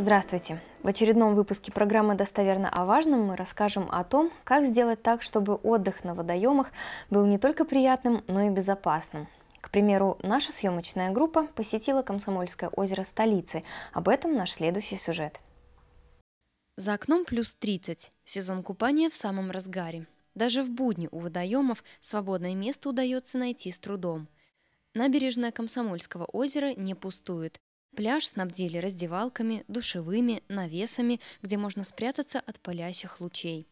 Здравствуйте! В очередном выпуске программы «Достоверно о важном» мы расскажем о том, как сделать так, чтобы отдых на водоемах был не только приятным, но и безопасным. К примеру, наша съемочная группа посетила Комсомольское озеро столицы. Об этом наш следующий сюжет. За окном плюс 30. Сезон купания в самом разгаре. Даже в будни у водоемов свободное место удается найти с трудом. Набережная Комсомольского озера не пустует. Пляж снабдили раздевалками, душевыми, навесами, где можно спрятаться от палящих лучей.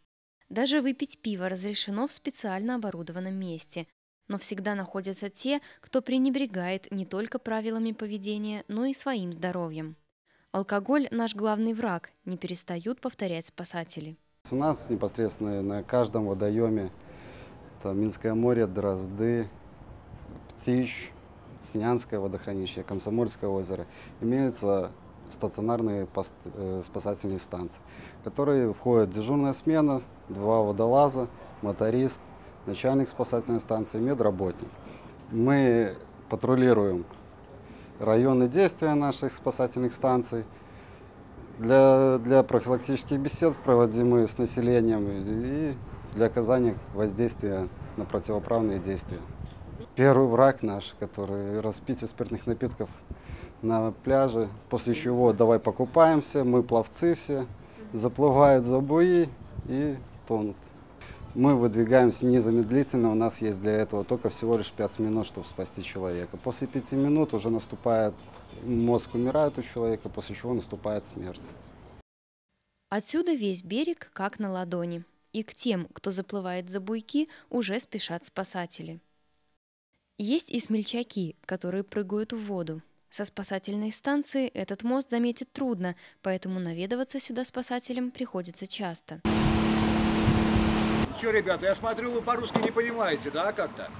Даже выпить пиво разрешено в специально оборудованном месте. Но всегда находятся те, кто пренебрегает не только правилами поведения, но и своим здоровьем. «Алкоголь – наш главный враг», – не перестают повторять спасатели. У нас непосредственно на каждом водоеме там Минское море, Дрозды, Птищ. Синянское водохранилище, Комсомольское озеро, имеются стационарные э, спасательные станции, в которые входят дежурная смена, два водолаза, моторист, начальник спасательной станции, медработник. Мы патрулируем районы действия наших спасательных станций. Для, для профилактических бесед, проводимые с населением, и для оказания воздействия на противоправные действия первый враг наш, который распитие спиртных напитков на пляже, после чего давай покупаемся, мы пловцы все, заплывают за буи и тонут. Мы выдвигаемся незамедлительно, у нас есть для этого только всего лишь 5 минут, чтобы спасти человека. После 5 минут уже наступает, мозг умирает у человека, после чего наступает смерть. Отсюда весь берег как на ладони. И к тем, кто заплывает за буйки, уже спешат спасатели – есть и смельчаки, которые прыгают в воду. Со спасательной станции этот мост заметить трудно, поэтому наведываться сюда спасателям приходится часто. Че, ребята, я смотрю, вы по-русски не понимаете, да, как-то?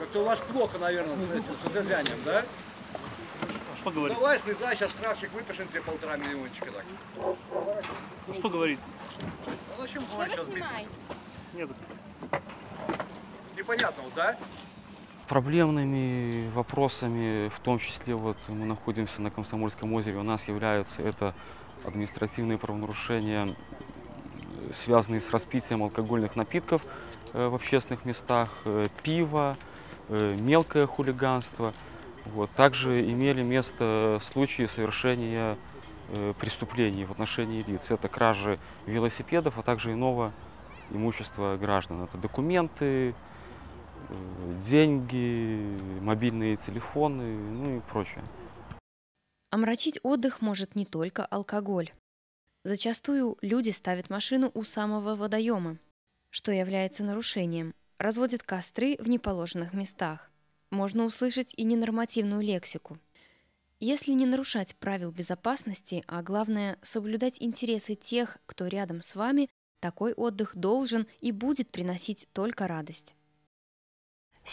Как-то у вас плохо, наверное, с, этим, с созданием, да? А что говорить? Давай, слезай, сейчас штрафчик выпишем тебе полтора миллиончика так. Ну что говорите? Ну зачем говорить сейчас? Снимаете? Нет. Непонятно, вот, да? Проблемными вопросами, в том числе вот мы находимся на Комсомольском озере, у нас являются это административные правонарушения, связанные с распитием алкогольных напитков э, в общественных местах, э, пиво, э, мелкое хулиганство. Вот. Также имели место случаи совершения преступлений в отношении лиц. Это кражи велосипедов, а также иного имущества граждан. Это документы, Э, деньги, мобильные телефоны, ну и прочее. Омрачить отдых может не только алкоголь. Зачастую люди ставят машину у самого водоема, что является нарушением, разводят костры в неположенных местах. Можно услышать и ненормативную лексику. Если не нарушать правил безопасности, а главное – соблюдать интересы тех, кто рядом с вами, такой отдых должен и будет приносить только радость.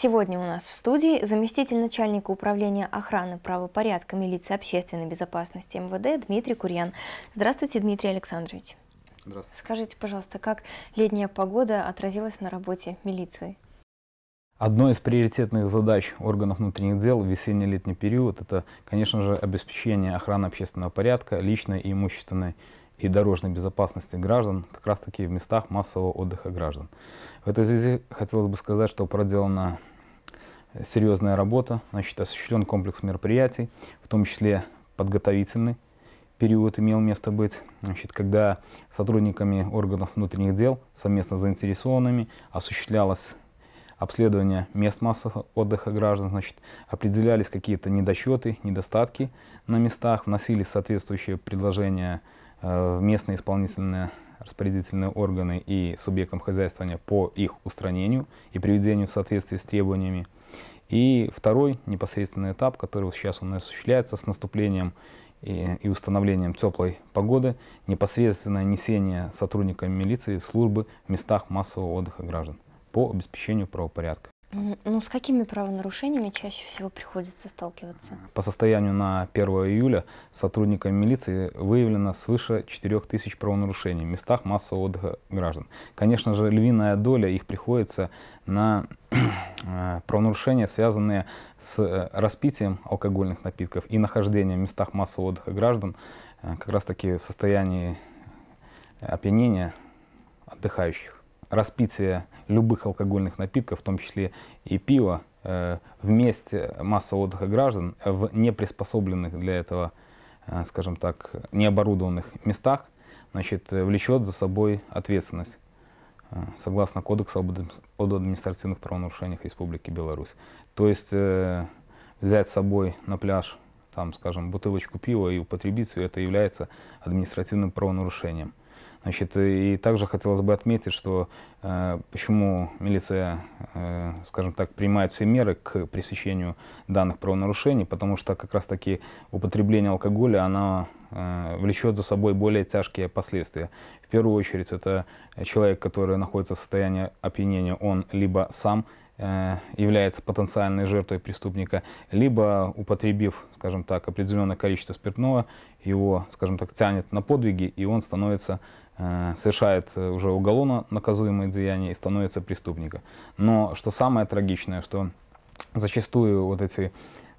Сегодня у нас в студии заместитель начальника управления охраны правопорядка милиции общественной безопасности МВД Дмитрий Курьян. Здравствуйте, Дмитрий Александрович. Здравствуйте. Скажите, пожалуйста, как летняя погода отразилась на работе милиции? Одной из приоритетных задач органов внутренних дел в весенне-летний период – это, конечно же, обеспечение охраны общественного порядка, личной и имущественной и дорожной безопасности граждан как раз-таки в местах массового отдыха граждан. В этой связи хотелось бы сказать, что проделана серьезная работа, значит, осуществлен комплекс мероприятий, в том числе подготовительный период имел место быть, значит, когда сотрудниками органов внутренних дел совместно с заинтересованными осуществлялось обследование мест массового отдыха граждан, значит, определялись какие-то недосчеты, недостатки на местах, вносились соответствующие предложения Э, в местные исполнительные распорядительные органы и субъектам хозяйствования по их устранению и приведению в соответствии с требованиями. И второй непосредственный этап, который сейчас у нас осуществляется с наступлением и, установлением теплой погоды, непосредственное несение сотрудниками милиции службы в местах массового отдыха граждан по обеспечению правопорядка. Ну, с какими правонарушениями чаще всего приходится сталкиваться? Э, по состоянию на 1 июля сотрудниками милиции выявлено свыше 4000 правонарушений в местах массового отдыха граждан. Конечно же, львиная доля их приходится на э, правонарушения, связанные с э, распитием алкогольных напитков и нахождением в местах массового отдыха граждан как раз-таки в состоянии опьянения отдыхающих распитие любых алкогольных напитков, в том числе и пива, э, в месте масса отдыха граждан в неприспособленных для этого, э, скажем так, необорудованных местах, значит, э, влечет за собой ответственность согласно Кодексу об административных правонарушениях Республики Беларусь. То есть э, взять с собой на пляж, там, скажем, бутылочку пива и употребить ее, это является административным правонарушением. Значит, и также хотелось бы отметить, что э, почему милиция, э, скажем так, принимает все меры к пресечению данных правонарушений, потому что как раз-таки употребление алкоголя, оно а, влечет за собой более тяжкие последствия. В первую очередь, это человек, который находится в состоянии опьянения, он либо сам э, является потенциальной жертвой преступника, либо употребив, скажем так, определенное количество спиртного, его, скажем так, тянет на подвиги, и он становится, э, совершает уже уголовно наказуемые деяния и становится преступником. Но что самое трагичное, что зачастую вот эти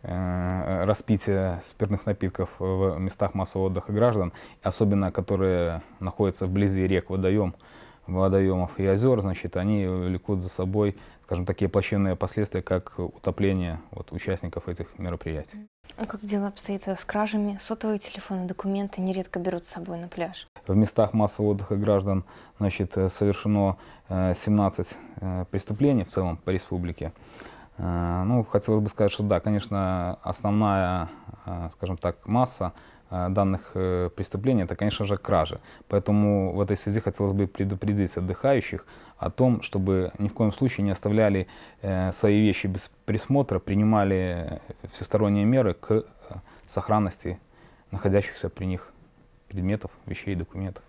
Э, распития спиртных напитков в местах массового отдыха граждан, особенно которые находятся вблизи рек, водоем, водоемов и озер, значит, они влекут за собой, скажем, такие плачевные последствия, как утопление вот, участников этих мероприятий. А как дело обстоит с кражами? Сотовые телефоны, документы нередко берут с собой на пляж. В местах массового отдыха граждан значит, э, совершено 17 э, преступлений в целом по республике. Э, ну, хотелось бы сказать, что да, конечно, основная, э, скажем так, масса э, данных преступлений, это, конечно же, кражи. Поэтому в этой связи хотелось бы предупредить отдыхающих о том, чтобы ни в коем случае не оставляли свои вещи без присмотра, принимали всесторонние меры к сохранности находящихся при них предметов, вещей и документов.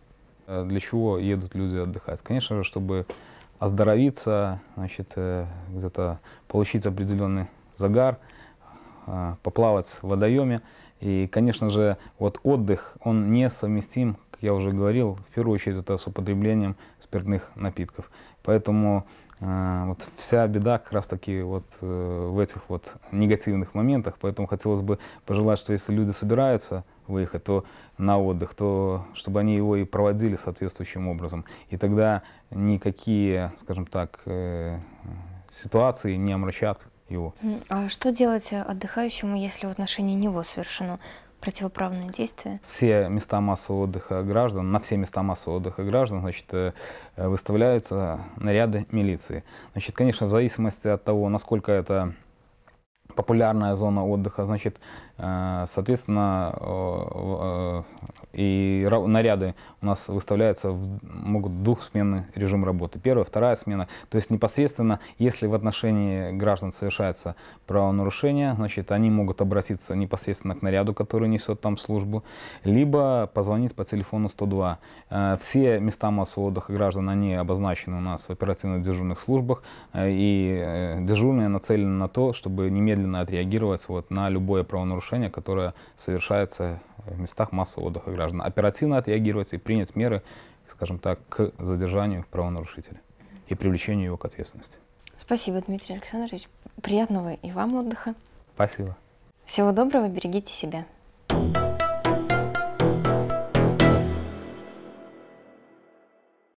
Для чего едут люди отдыхать? Конечно же, чтобы оздоровиться, значит, э, где-то получить определенный загар, э, поплавать в водоеме. И, конечно же, вот отдых, он несовместим, как я уже говорил, в первую очередь это с употреблением спиртных напитков. Поэтому а, вот вся беда как раз-таки вот э, в этих вот негативных моментах, поэтому хотелось бы пожелать, что если люди собираются выехать то на отдых, то чтобы они его и проводили соответствующим образом. И тогда никакие, скажем так, э, ситуации не омрачат его. А что делать отдыхающему, если в отношении него совершено противоправные действия? Все места массового отдыха граждан, на все места массового отдыха граждан, значит, э, э, выставляются наряды милиции. Значит, конечно, в зависимости от того, насколько это популярная зона отдыха, значит, э, соответственно, и наряды у нас выставляются, в, могут двухсменный режим работы. Первая, вторая смена. То есть непосредственно, если в отношении граждан совершается правонарушение, значит, они могут обратиться непосредственно к наряду, который несет там службу, либо позвонить по телефону 102. Э, все места массового отдыха граждан, они обозначены у нас в оперативно-дежурных службах, э, и э, дежурные нацелены на то, чтобы немедленно отреагировать вот на любое правонарушение, которое совершается в местах массового отдыха граждан граждан, оперативно отреагировать и принять меры, скажем так, к задержанию правонарушителя и привлечению его к ответственности. Спасибо, Дмитрий Александрович. Приятного и вам отдыха. Спасибо. Всего доброго, берегите себя.